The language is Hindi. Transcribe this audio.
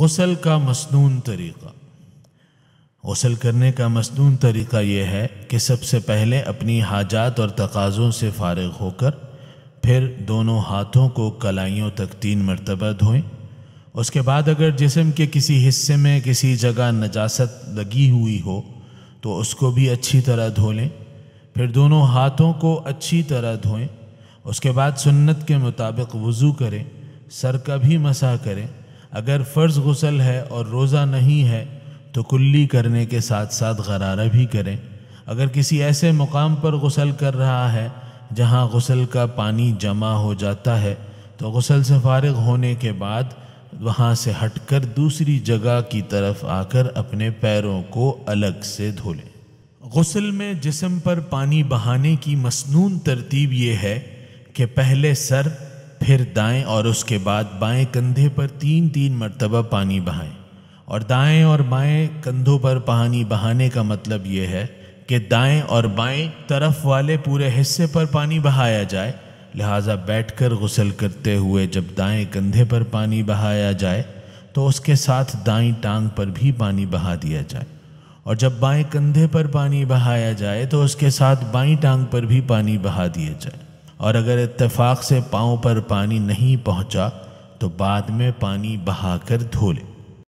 गसल का मसनून तरीक़ा गसल करने का मसनून तरीक़ा यह है कि सबसे पहले अपनी हाजात और तकाज़ों से फारग होकर फिर दोनों हाथों को कलाइयों तक तीन मरतबा धोएं उसके बाद अगर जिसम के किसी हिस्से में किसी जगह नजासत लगी हुई हो तो उसको भी अच्छी तरह धो लें फिर दोनों हाथों को अच्छी तरह धोएं उसके बाद सुन्नत के मुताबिक वज़ू करें सर का भी मसा करें अगर फ़र्ज़ गसल है और रोज़ा नहीं है तो कुल्ली करने के साथ साथ गरारा भी करें अगर किसी ऐसे मुकाम पर गसल कर रहा है जहाँ गसल का पानी जमा हो जाता है तो गसल से फारग होने के बाद वहाँ से हटकर दूसरी जगह की तरफ आकर अपने पैरों को अलग से धो लें गसल में जिसम पर पानी बहाने की मसनून तरतीब ये है कि पहले सर फिर दाएं और उसके बाद बाएं कंधे पर तीन तीन मरतबा पानी बहाएं और दाएं और बाएं कंधों पर पानी बहाने का मतलब ये है कि दाएं और बाएं तरफ वाले पूरे हिस्से पर पानी बहाया जाए लिहाजा बैठकर गसल करते हुए जब दाएं कंधे पर पानी बहाया जाए तो उसके साथ दाएं टांग पर भी पानी बहा दिया जाए और जब बाएं कंधे पर पानी बहाया जाए तो उसके साथ बाई टांग पर भी पानी बहा दिया जाए और अगर इतफाक़ से पाँव पर पानी नहीं पहुँचा तो बाद में पानी बहाकर धो ले